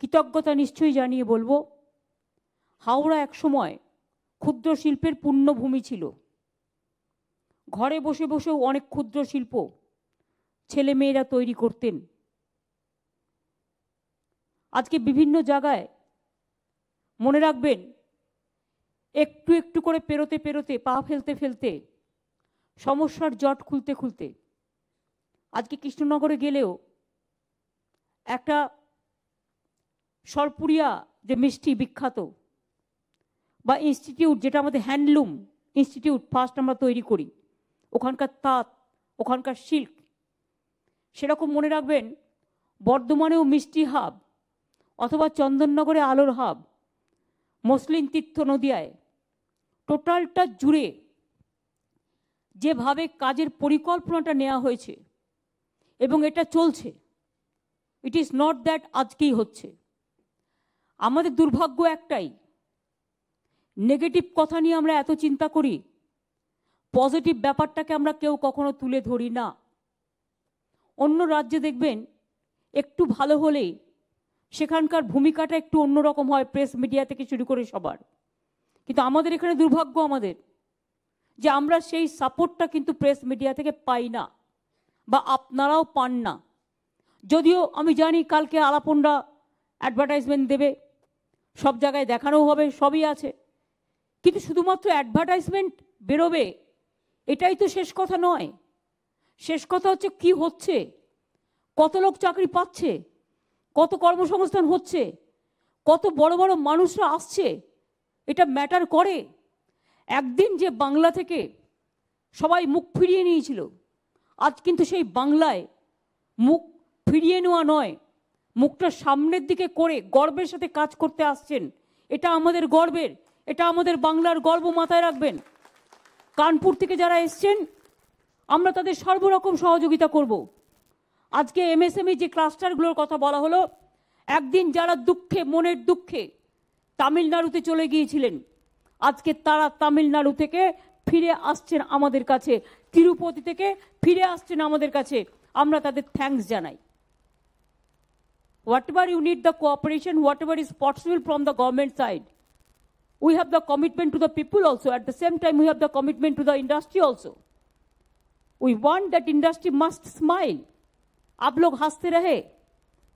কৃতজ্ঞতা নিশ্চয়ই জানিয়ে বলবো হাওড়া একসময় ক্ষুদ্র শিল্পের পূর্ণভূমি ছিল ঘরে বসে বসেও অনেক ক্ষুদ্র শিল্প ছেলেমেয়েরা তৈরি করতেন আজকে বিভিন্ন জায়গায় মনে রাখবেন একটু একটু করে পেরোতে পেরোতে পা ফেলতে ফেলতে সমস্যার জট খুলতে খুলতে আজকে কৃষ্ণনগরে গেলেও একটা সরপুরিয়া যে মিষ্টি বিখ্যাত বা ইনস্টিটিউট যেটা আমাদের হ্যান্ডলুম ইনস্টিটিউট ফার্স্ট আমরা তৈরি করি ওখানকার তাঁত ওখানকার সিল্ক সেরকম মনে রাখবেন বর্ধমানেও মিষ্টি হাব অথবা চন্দননগরে আলোর হাব মসলিন তীর্থ নদিয়ায় টোটালটা জুড়ে যেভাবে কাজের পরিকল্পনাটা নেওয়া হয়েছে এবং এটা চলছে ইট ইজ নট দ্যাট আজকেই হচ্ছে আমাদের দুর্ভাগ্য একটাই নেগেটিভ কথা নিয়ে আমরা এত চিন্তা করি পজিটিভ ব্যাপারটাকে আমরা কেউ কখনো তুলে ধরি না অন্য রাজ্যে দেখবেন একটু ভালো হলেই সেখানকার ভূমিকাটা একটু অন্যরকম হয় প্রেস মিডিয়া থেকে শুরু করে সবার কিন্তু আমাদের এখানে দুর্ভাগ্য আমাদের যে আমরা সেই সাপোর্টটা কিন্তু প্রেস মিডিয়া থেকে পাই না বা আপনারাও পান না যদিও আমি জানি কালকে আলাপনরা অ্যাডভার্টাইজমেন্ট দেবে সব জায়গায় দেখানো হবে সবই আছে কিন্তু শুধুমাত্র অ্যাডভার্টাইজমেন্ট বেরোবে এটাই তো শেষ কথা নয় শেষ কথা হচ্ছে কি হচ্ছে কত লোক চাকরি পাচ্ছে কত কর্মসংস্থান হচ্ছে কত বড় বড় মানুষরা আসছে এটা ম্যাটার করে একদিন যে বাংলা থেকে সবাই মুখ ফিরিয়ে নিয়েছিল আজ কিন্তু সেই বাংলায় মুখ ফিরিয়ে নেওয়া নয় মুখটা সামনের দিকে করে গর্বের সাথে কাজ করতে আসছেন এটা আমাদের গর্বের এটা আমাদের বাংলার গর্ব মাথায় রাখবেন কানপুর থেকে যারা এসছেন আমরা তাদের সর্বরকম সহযোগিতা করব আজকে এমএসএমই যে ক্লাস্টারগুলোর কথা বলা হলো একদিন যারা দুঃখে মনের দুঃখে তামিলনাড়ুতে চলে গিয়েছিলেন আজকে তারা তামিলনাড়ু থেকে ফিরে আসছেন আমাদের কাছে তিরুপতি থেকে ফিরে আসছেন আমাদের কাছে আমরা তাদের থ্যাংকস জানাই whatever you need the cooperation, whatever is possible from the government side. We have the commitment to the people also. At the same time, we have the commitment to the industry also. We want that industry must smile. aap log haste rahe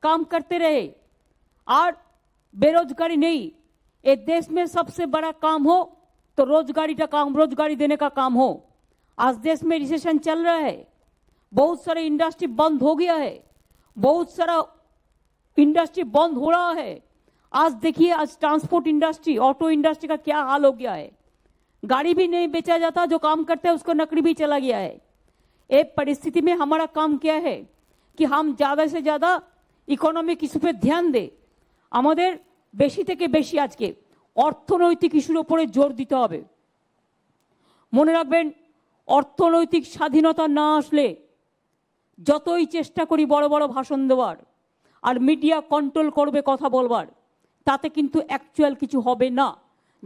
kaam karte rahe aur berozgari nahi ek desh mein sabse bada kaam ho to rozgari ka kaam rozgari dene ka kaam ho aaj desh mein recession chal raha hai बहुत सारे industry बंद हो गया है बहुत सारा industry बंद हो रहा है आज देखिए आज ट्रांसपोर्ट इंडस्ट्री ऑटो इंडस्ट्री का क्या हाल हो गया है गाड़ी भी नहीं बेचा जाता जो काम करते हैं उसको नकड़ी भी चला गया है एक परिस्थिति में हमारा काम क्या है कि हम ज़्यादा से ज़्यादा इकोनॉमिक ইকোনমিক ইস্যুতে ধ্যান দে আমাদের বেশি থেকে বেশি আজকে অর্থনৈতিক ইস্যুর ওপরে জোর দিতে হবে মনে রাখবেন অর্থনৈতিক স্বাধীনতা না আসলে যতই চেষ্টা করি বড় বড় ভাষণ দেওয়ার আর মিডিয়া কন্ট্রোল করবে কথা বলবার তাতে কিন্তু অ্যাকচুয়াল কিছু হবে না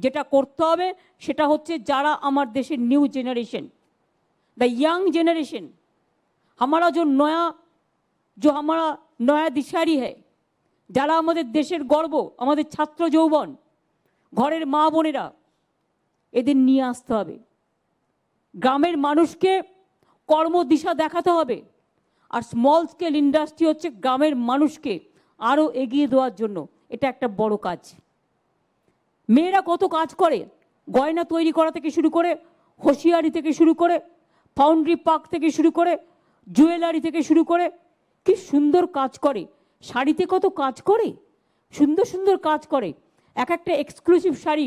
যেটা করতে হবে সেটা হচ্ছে যারা আমার দেশের new generation the young generation আমরা যে নয়া যে हमारा নয়া দিশারি হ্যায় যারা আমাদের দেশের গর্ব আমাদের ছাত্র যৌবন ঘরের মা বোনেরা এদের নিয়ে আসতে হবে গ্রামের মানুষকে কর্মদিশা দেখাতে হবে আর স্মল স্কেল ইন্ডাস্ট্রি হচ্ছে গ্রামের মানুষকে আরও এগিয়ে দেওয়ার জন্য এটা একটা বড় কাজ মেয়েরা কত কাজ করে গয়না তৈরি করা থেকে শুরু করে হোশিয়ারি থেকে শুরু করে ফাউন্ড্রি পার্ক থেকে শুরু করে জুয়েলারি থেকে শুরু করে কি সুন্দর কাজ করে শাড়িতে কত কাজ করে সুন্দর সুন্দর কাজ করে এক একটা এক্সক্লুসিভ শাড়ি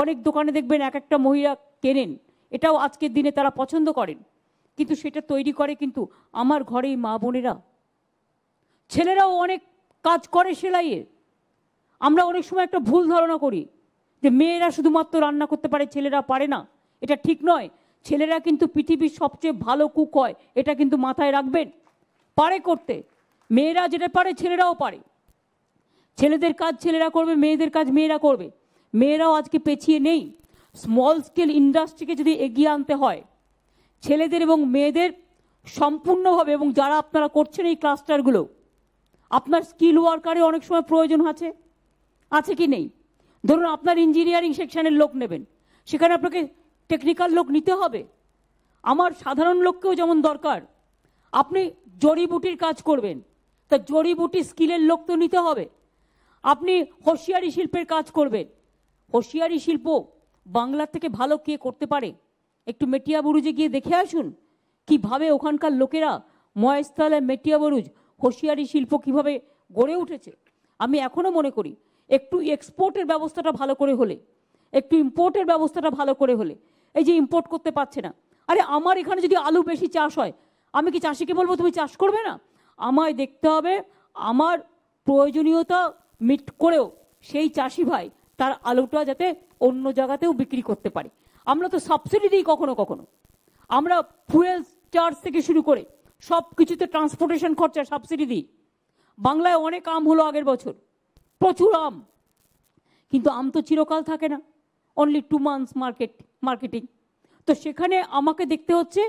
অনেক দোকানে দেখবেন এক একটা মহিলা কেনেন এটাও আজকের দিনে তারা পছন্দ করেন কিন্তু সেটা তৈরি করে কিন্তু আমার ঘরেই মা বোনেরা ছেলেরাও অনেক কাজ করে সেলাইয়ের আমরা অনেক সময় একটা ভুল ধারণা করি যে মেয়েরা শুধুমাত্র রান্না করতে পারে ছেলেরা পারে না এটা ঠিক নয় ছেলেরা কিন্তু পৃথিবীর সবচেয়ে ভালো কুক হয় এটা কিন্তু মাথায় রাখবেন পারে করতে মেয়েরা যেটা পারে ছেলেরাও পারে ছেলেদের কাজ ছেলেরা করবে মেয়েদের কাজ মেয়েরা করবে মেয়েরাও আজকে পেছিয়ে নেই স্মল স্কেল ইন্ডাস্ট্রিকে যদি এগিয়ে আনতে হয় ছেলেদের এবং মেয়েদের সম্পূর্ণভাবে এবং যারা আপনারা করছেন এই ক্লাস্টারগুলো আপনার স্কিল ওয়ার্কারে অনেক সময় প্রয়োজন আছে আছে কি নেই ধরুন আপনার ইঞ্জিনিয়ারিং সেকশনের লোক নেবেন সেখানে আপনাকে টেকনিক্যাল লোক নিতে হবে আমার সাধারণ লোককেও যেমন দরকার আপনি জড়িবুটির কাজ করবেন তা জড়িবুটি স্কিলের লোক তো নিতে হবে আপনি হোশিয়ারি শিল্পের কাজ করবেন হোশিয়ারি শিল্প বাংলার থেকে ভালো কে করতে পারে একটু মেটিয়া বুরুজে গিয়ে দেখে আসুন কিভাবে ওখানকার লোকেরা ময়েস্তাল আর মেটিয়া বুরুজ হোশিয়ারি শিল্প কিভাবে গড়ে উঠেছে আমি এখনও মনে করি একটু এক্সপোর্টের ব্যবস্থাটা ভালো করে হলে একটু ইম্পোর্টের ব্যবস্থাটা ভালো করে হলে এই যে ইম্পোর্ট করতে পারছে না আরে আমার এখানে যদি আলু বেশি চাষ হয় আমি কি চাষিকে বলবো তুমি চাষ করবে না আমায় দেখতে হবে আমার প্রয়োজনীয়তা মিট করেও সেই চাষি ভাই তার আলুটা যাতে অন্য জায়গাতেও বিক্রি করতে পারে আমরা তো সাবসিডি দিই কখনো কখনো আমরা ফুয়েল চার্জ থেকে শুরু করে সব কিছুতে ট্রান্সপোর্টেশন খরচা সাবসিডি দিই বাংলায় অনেক আম হলো আগের বছর প্রচুর আম কিন্তু আম তো চিরকাল থাকে না only two months market marketing তো সেখানে আমাকে দেখতে হচ্ছে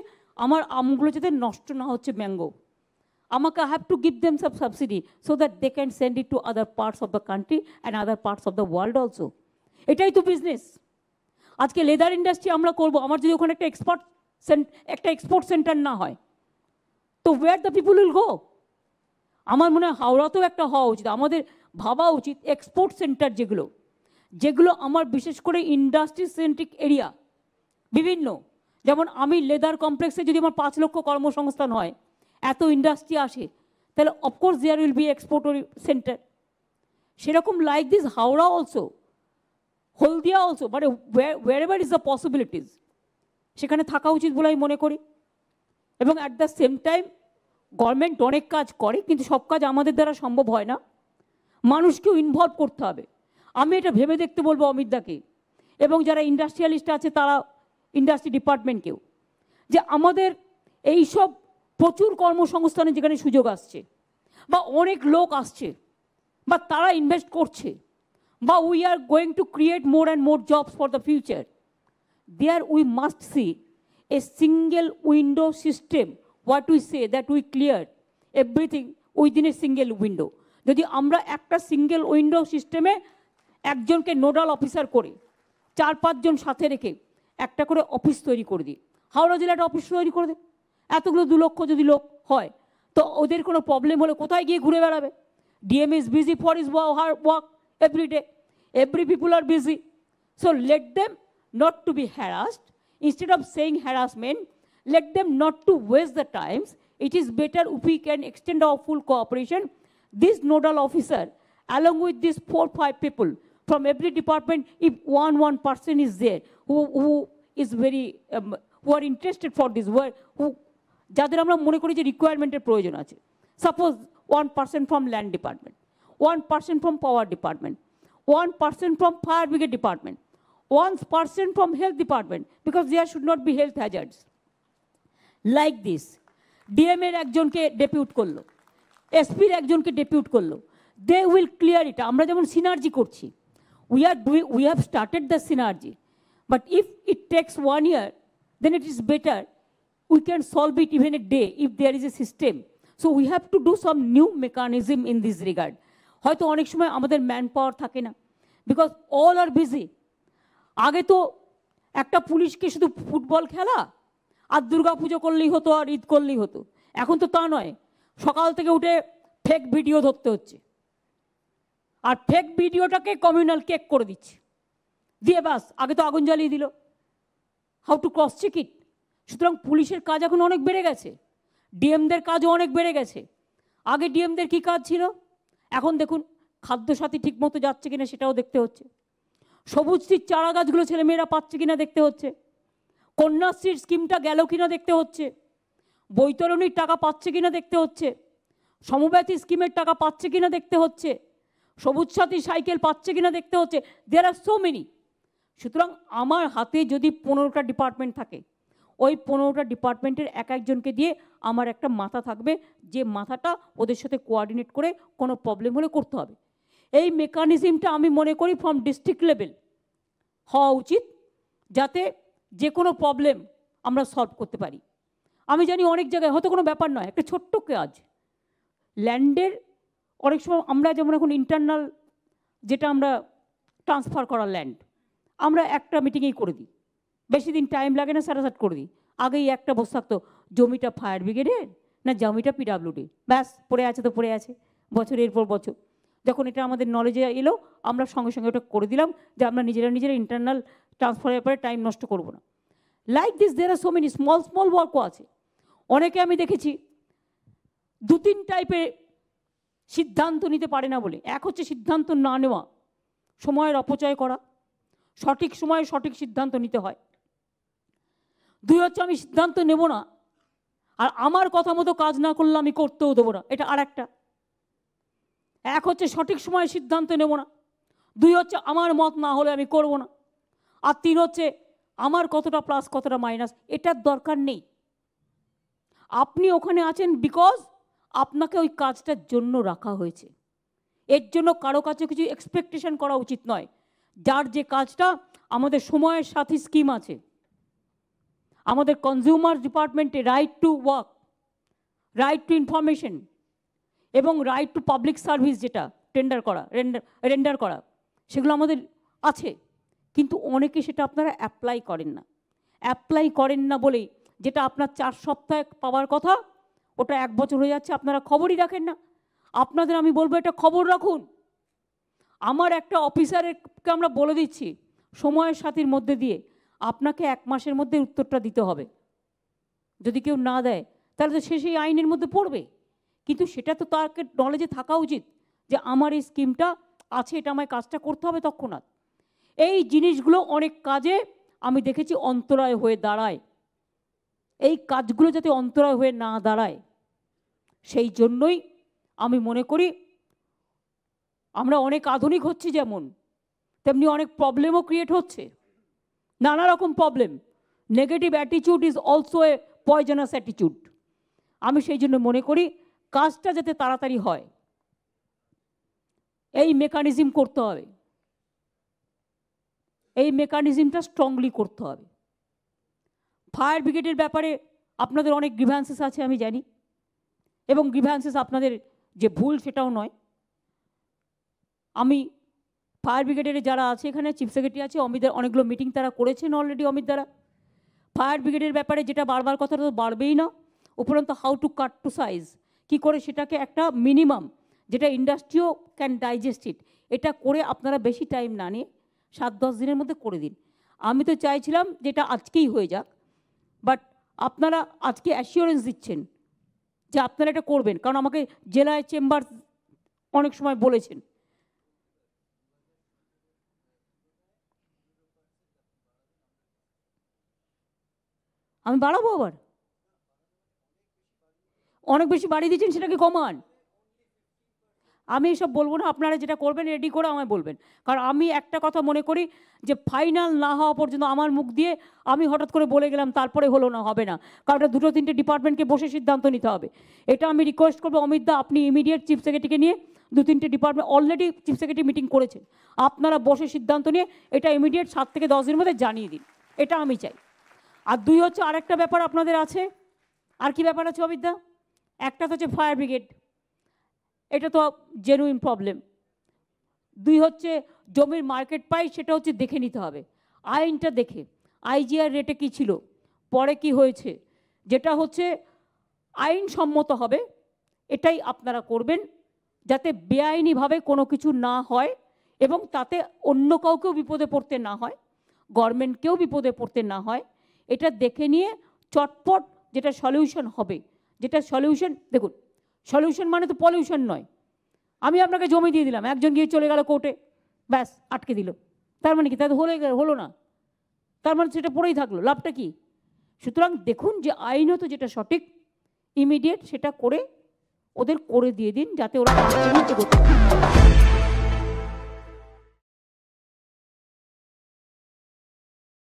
আমার আমগুলো যাতে নষ্ট না হচ্ছে ম্যাঙ্গো আমাকে have to give them sub subsidy so that they can send it to other parts of the country and other parts of the world also এটাই তো বিজনেস আজকে লেদার ইন্ডাস্ট্রি আমরা করব আমার যদি ওখানে একটা এক্সপোর্ট একটা এক্সপোর্ট সেন্টার না হয় তো where the people will go আমার মনে হয় হাওড়াতেও একটা হওয়া উচিত আমাদের ভাবা উচিত এক্সপোর্ট সেন্টার যেগুলো যেগুলো আমার বিশেষ করে ইন্ডাস্ট্রি সেন্ট্রিক এরিয়া বিভিন্ন যেমন আমি লেদার কমপ্লেক্সে যদি আমার পাঁচ লক্ষ কর্মসংস্থান হয় এত ইন্ডাস্ট্রি আসে তাহলে of course there will be export centre সেরকম like this Howrah also Haldia also মানে wherever is the possibilities সেখানে থাকা উচিত বলে আমি মনে করি এবং at the same time government অনেক কাজ করে কিন্তু সব কাজ আমাদের দ্বারা সম্ভব হয় না মানুষকেও ইনভলভ করতে হবে আমি এটা ভেবে দেখতে বলবো অমিতদাকে এবং যারা ইন্ডাস্ট্রিয়ালিস্ট আছে তারা ইন্ডাস্ট্রি ডিপার্টমেন্টকেও যে আমাদের এই সব প্রচুর কর্মসংস্থানে যেখানে সুযোগ আসছে বা অনেক লোক আসছে বা তারা ইনভেস্ট করছে but we are going to create more and more jobs for the future. There we must see a single window system, what we say that we clear everything within a single window. যদি আমরা একটা single window সিস্টেমে একজনকে nodal officer করে চার পাঁচজন সাথে রেখে একটা করে অফিস তৈরি করে দিই হাওড়া জেলাটা অফিস তৈরি করে দিই এতগুলো দু লক্ষ যদি লোক হয় তো ওদের কোনো প্রবলেম হলে কোথায় গিয়ে ঘুরে বেড়াবে DM is busy for his work every day. Every people are busy. So let them not to be harassed. Instead of saying harassment, let them not to waste the times. It is better if we can extend our full cooperation. This nodal officer, along with these four, five people from every department, if one, one person is there who, who is very, um, who are interested for this work, who, যাদের আমরা মনে করি যে রিকোয়ারমেন্টের প্রয়োজন আছে suppose one percent from land department one person from power department, one person from fire brigade department, one person from health department, because there should not be health hazards. Like this ডিএমের একজনকে depute করলো এসপির একজনকে depute করলো they will clear ইট আমরা যেমন synergy করছি we are ডুই we have started the synergy but if it takes one year then it is better we can solve it even a day if there is a system so we have to do some new mechanism in this regard হয়তো অনেক সময় আমাদের man power থাকে না because all R busy আগে তো একটা পুলিশকে শুধু ফুটবল খেলা আর দুর্গা পুজো করলেই হতো আর ঈদ করলেই হতো এখন তো তা নয় সকাল থেকে উঠে ফেক ভিডিও ধরতে হচ্ছে আর ফেক ভিডিওটাকে কমিউনাল কেক করে দিচ্ছে দিয়ে বাস আগে তো আগুন জ্বালিয়ে দিল how to cross check it সুতরাং পুলিশের কাজ এখন অনেক বেড়ে গেছে ডিএমদের কাজও অনেক বেড়ে গেছে আগে ডিএমদের কি কাজ ছিল এখন দেখুন খাদ্যসাথী মতো যাচ্ছে কিনা সেটাও দেখতে হচ্ছে সবুজটির চারা গাছগুলো ছেলেমেয়েরা পাচ্ছে কিনা দেখতে হচ্ছে কন্যাশ্রীর স্কিমটা গেল কিনা দেখতে হচ্ছে বৈতরণীর টাকা পাচ্ছে কিনা দেখতে হচ্ছে সমব্যাথী স্কিমের টাকা পাচ্ছে কিনা দেখতে হচ্ছে সবুজ সাথী সাইকেল পাচ্ছে কিনা দেখতে হচ্ছে দেয়ার আর সো মেনি সুতরাং আমার হাতে যদি পনেরোটা ডিপার্টমেন্ট থাকে ওই পনেরোটা ডিপার্টমেন্টের এক একজনকে দিয়ে আমার একটা মাথা থাকবে যে মাথাটা ওদের সাথে কোয়ার্ডিনেট করে কোনো প্রবলেম হলে করতে হবে এই মেকানিজমটা আমি মনে করি ফ্রম ডিস্ট্রিক্ট লেভেল হওয়া উচিত যাতে যে কোনো প্রবলেম আমরা সলভ করতে পারি আমি জানি অনেক জায়গায় হয়তো কোনো ব্যাপার নয় একটা ছোট্ট কাজ ল্যান্ডের অনেক সময় আমরা যেমন এখন ইন্টারনাল যেটা আমরা ট্রান্সফার করা ল্যান্ড আমরা একটা মিটিংয়েই করে দিই বেশি দিন টাইম লাগে না সারাসাট করে দিই আগেই একটা বসে থাকতো জমিটা ফায়ার ব্রিগেডের না জমিটা পিডাব্লিউডি ব্যাস পড়ে আছে তো পড়ে আছে বছরের পর বছর যখন এটা আমাদের নলেজে এলো আমরা সঙ্গে সঙ্গে ওটা করে দিলাম যে আমরা নিজেরা নিজেরা ইন্টারনাল ট্রান্সফারের ব্যাপারে টাইম নষ্ট করব না লাইক দিস দের আর সো মেনি স্মল স্মল ওয়ার্কও আছে অনেকে আমি দেখেছি দু তিন টাইপের সিদ্ধান্ত নিতে পারে না বলে এক হচ্ছে সিদ্ধান্ত না নেওয়া সময়ের অপচয় করা সঠিক সময়ে সঠিক সিদ্ধান্ত নিতে হয় দুই হচ্ছে আমি সিদ্ধান্ত নেব না আর আমার কথা মতো কাজ না করলে আমি করতেও দেবো না এটা আর একটা এক হচ্ছে সঠিক সময়ে সিদ্ধান্ত নেব না দুই হচ্ছে আমার মত না হলে আমি করব না আর তিন হচ্ছে আমার কতটা প্লাস কতটা মাইনাস এটার দরকার নেই আপনি ওখানে আছেন বিকজ আপনাকে ওই কাজটার জন্য রাখা হয়েছে এর জন্য কারো কাছে কিছু এক্সপেকটেশন করা উচিত নয় যার যে কাজটা আমাদের সময়ের সাথে স্কিম আছে আমাদের কনজিউমার ডিপার্টমেন্টে right to work right to information এবং রাইট টু পাবলিক সার্ভিস যেটা টেন্ডার করা রেন্ডার করা সেগুলো আমাদের আছে কিন্তু অনেকে সেটা আপনারা অ্যাপ্লাই করেন না অ্যাপ্লাই করেন না বলেই যেটা আপনার চার সপ্তাহে পাওয়ার কথা ওটা এক বছর হয়ে যাচ্ছে আপনারা খবরই রাখেন না আপনাদের আমি বলবো এটা খবর রাখুন আমার একটা অফিসারকে আমরা বলে দিচ্ছি সময়ের সাথীর মধ্যে দিয়ে আপনাকে এক মাসের মধ্যে উত্তরটা দিতে হবে যদি কেউ না দেয় তাহলে তো সে সেই আইনের মধ্যে পড়বে কিন্তু সেটা তো তাকে নলেজে থাকা উচিত যে আমার এই স্কিমটা আছে এটা আমায় কাজটা করতে হবে তৎক্ষণাৎ এই জিনিসগুলো অনেক কাজে আমি দেখেছি অন্তরায় হয়ে দাঁড়ায় এই কাজগুলো যাতে অন্তরায় হয়ে না দাঁড়ায় সেই জন্যই আমি মনে করি আমরা অনেক আধুনিক হচ্ছি যেমন তেমনি অনেক প্রবলেমও ক্রিয়েট হচ্ছে নানা রকম problem negative অ্যাটিচিউড is also a poisonous অ্যাটিচিউড আমি সেই জন্য মনে করি কাজটা যাতে তাড়াতাড়ি হয় এই মেকানিজম করতে হবে এই মেকানিজমটা স্ট্রংলি করতে হবে ফায়ার ব্রিগেডের ব্যাপারে আপনাদের অনেক গ্রিভ্যান্সেস আছে আমি জানি এবং গ্রিভ্যান্সেস আপনাদের যে ভুল সেটাও নয় আমি ফায়ার ব্রিগেডের যারা আছে এখানে চিফ সেক্রেটারি আছে অমিতদার অনেকগুলো মিটিং তারা করেছেন অলরেডি অমিত দ্বারা ফায়ার ব্রিগেডের ব্যাপারে যেটা বারবার কথাটা তো বাড়বেই না উপরন্ত how to cut to size কি করে সেটাকে একটা মিনিমাম যেটা ইন্ডাস্ট্রিও ক্যান ডাইজেস্ট ইট এটা করে আপনারা বেশি টাইম না নিয়ে সাত দশ দিনের মধ্যে করে দিন আমি তো চাইছিলাম যেটা আজকেই হয়ে যাক বাট আপনারা আজকে অ্যাসিওরেন্স দিচ্ছেন যে আপনারা এটা করবেন কারণ আমাকে জেলায় চেম্বার অনেক সময় বলেছেন আমি বাড়াবো আবার অনেক বেশি বাড়িয়ে দিচ্ছেন সেটাকে কমান আমি এসব বলবো না আপনারা যেটা করবেন রেডি করে আমায় বলবেন কারণ আমি একটা কথা মনে করি যে ফাইনাল না হওয়া পর্যন্ত আমার মুখ দিয়ে আমি হঠাৎ করে বলে গেলাম তারপরে হলো না হবে না কারণ এটা দুটো তিনটে ডিপার্টমেন্টকে বসে সিদ্ধান্ত নিতে হবে এটা আমি রিকোয়েস্ট করবো অমিত দা আপনি ইমিডিয়েট চিফ সেক্রেটারিকে নিয়ে দু তিনটে department already chief secretary meeting করেছেন আপনারা বসে সিদ্ধান্ত নিয়ে এটা ইমিডিয়েট সাত থেকে দশ দিনের মধ্যে জানিয়ে দিন এটা আমি চাই আর দুই হচ্ছে আরেকটা ব্যাপার আপনাদের আছে আর কি ব্যাপার আছে অবিদ্যা একটা তো হচ্ছে ফায়ার ব্রিগেড এটা তো জেনুইন প্রবলেম দুই হচ্ছে জমির মার্কেট পাই সেটা হচ্ছে দেখে নিতে হবে আইনটা দেখে আইজিআর রেটে কি ছিল পরে কি হয়েছে যেটা হচ্ছে আইন সম্মত হবে এটাই আপনারা করবেন যাতে বেআইনিভাবে কোনো কিছু না হয় এবং তাতে অন্য কাউকেও বিপদে পড়তে না হয় গভর্নমেন্টকেও বিপদে পড়তে না হয় এটা দেখে নিয়ে চটপট যেটা সলিউশন হবে যেটা সলিউশন দেখুন সলিউশন মানে তো পলিউশন নয় আমি আপনাকে জমি দিয়ে দিলাম একজন গিয়ে চলে গেল কোর্টে ব্যাস আটকে দিল তার মানে কি তাদের হলে হলো না তার মানে সেটা পড়েই থাকলো লাভটা কি সুতরাং দেখুন যে আইনত যেটা সঠিক ইমিডিয়েট সেটা করে ওদের করে দিয়ে দিন যাতে ওরা করতে